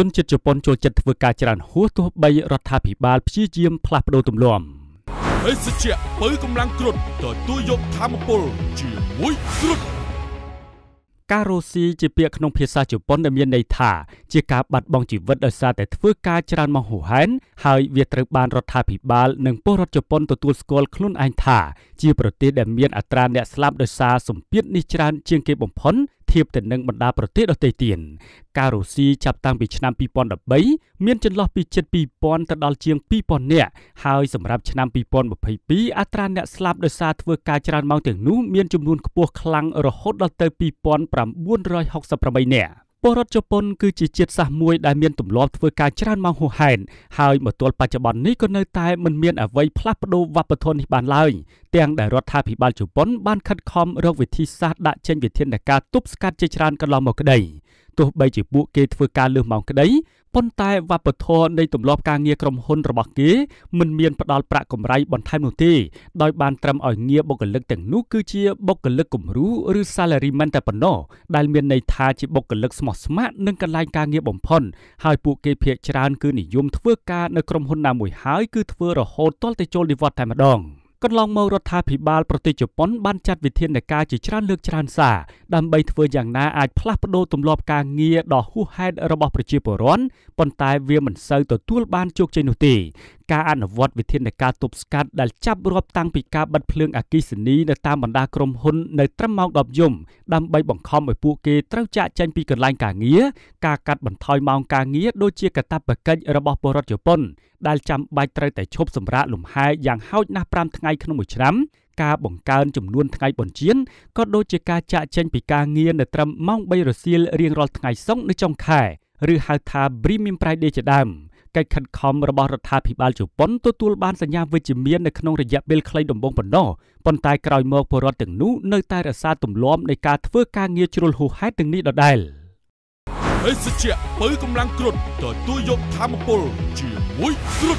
ជនជាតិជប៉ុនចូលចិត្តធ្វើការច្រើនហួសទោះបីរដ្ឋាភិបាល ព្យាយាមផ្លាស់ប្ដូរទម្លាប់បេសជ្ជៈបើកម្លាំងគ្រុតទទួលយកធម្មពលជាមួយគ្រុតការរស់ស៊ីជាពាក្យក្នុងភាសាជប៉ុនដែលមានន័យថាជាការបាត់បង់ជីវិតដោយសារតែ ធ្វើការច្រើនមកហួហែនហើយវាត្រូវបានរដ្ឋាភិបាលនិងពលរដ្ឋជប៉ុនទទួលស្គាល់ខ្លួនឯងថាជាប្រទេសដែលមានអត្រាអ្នកស្លាប់ដោយសារសម្ពាធនេះច្រើនជាងគេបំផុតធៀបទៅនឹងបណ្ដាប្រទេសដទៃទៀតការរុស្ស៊ីចាប់តាំងពីឆ្នាំ2013មានចន្លោះពីជិត2000ទៅដល់ជាង2000នាក់ហើយសម្រាប់ឆ្នាំ2022អត្រាអ្នកស្លាប់ដោយសារធ្វើការច្រើនម៉ោងទាំងនោះមានចំនួនខ្ពស់ខ្លាំងរហូតដល់ទៅ2968នាក់ពលរដ្ឋជប៉ុនគឺជាជាតិសាសន៍មួយដែលមានទម្លាប់ធ្វើការច្រើនម៉ោងហួសហេតុហើយមកទល់បច្ចុប្បន្ននេះក៏នៅតែមិនមានអ្វីផ្លាស់ប្ដូរវប្បធម៌នេះបានឡើយទាំងដែលរដ្ឋាភិបាលជប៉ុនបានខិតខំរកវិធីសាស្ត្រដាក់ចេញវិធានការទប់ស្កាត់ជាច្រើនកន្លងមកក្តីទោះបីជាពួកគេធ្វើការលើសម៉ោងក្តីប៉ុន្តែវប្បធម៌នៃទម្លាប់ការងារក្រុមហ៊ុនរបស់គេមិនមានផ្ដល់ប្រាក់កម្រៃបន្ថែមនោះទេដោយបានត្រឹមឲ្យងារបុគ្គលិកទាំងនោះគឺជាបុគ្គលិកគំរូឬ salaryman តែប៉ុណ្ណោះដែលមានន័យថាជាបុគ្គលិកស្មោះស្ម័គ្រនិងកន្លែងការងារបំផុនហើយពួកគេភាគច្រើនគឺនិយមធ្វើការនៅក្រុមហ៊ុនណាមួយហើយគឺធ្វើរហូតទាល់តែចូលនិវត្តន៍តែម្ដង។កន្លងមករដ្ឋាភិបាលប្រទេសជប៉ុនបានចាត់វិធានការជាច្រើនលើកច្រើនសារដើម្បីធ្វើយ៉ាងណាអាចផ្លាស់ប្តូរទម្លាប់ការងារដ៏ហួសហេតុរបស់ប្រជាពលរដ្ឋប៉ុន្តែវាមិនសូវទទួលបានជោគជ័យនោះទេការអនុវត្តវិធានការទប់ស្កាត់ដែលចាប់រាប់តាំងពីការបិទភ្លើងអគ្គិសនីនៅតាមបណ្ដាក្រុមហ៊ុននៅត្រឹមម៉ោង10យប់ដើម្បីបង្ខំឲ្យពួកគេត្រូវចាកចេញពីកន្លែងការងារការកាត់បន្ថយម៉ោងការងារដូចជាកាតព្វកិច្ចរបស់ពលរដ្ឋជប៉ុនដែលចាំបាច់ត្រូវតែឈប់សម្រាកលំហែយ៉ាងហោចណាស់5ថ្ងៃក្នុងមួយឆ្នាំការបង្កើនចំនួនថ្ងៃបញ្ជាក៏ដូចជាការចាក់ចែងពីការងារនៅត្រឹមម៉ោង3រសៀលរៀងរាល់ថ្ងៃសុក្រនៅចុងខែឬហៅថា Premium Friday ជាដើម។កិច្ចខិតខំរបស់រដ្ឋាភិបាលជប៉ុនទទួលបានសញ្ញាវិជ្ជមាននៅក្នុងរយៈពេលខ្លីដំបូងប៉ុណ្ណោះប៉ុន្តែក្រោយមកពលរដ្ឋទាំងនោះនៅតែរក្សាទម្លាប់នៃការធ្វើការងារជ្រុលហួសហេតុទាំងនេះដដែលអេសជាបើកម្លាំងគ្រុតទទួលយកធម្មពលជាមួយគ្រុត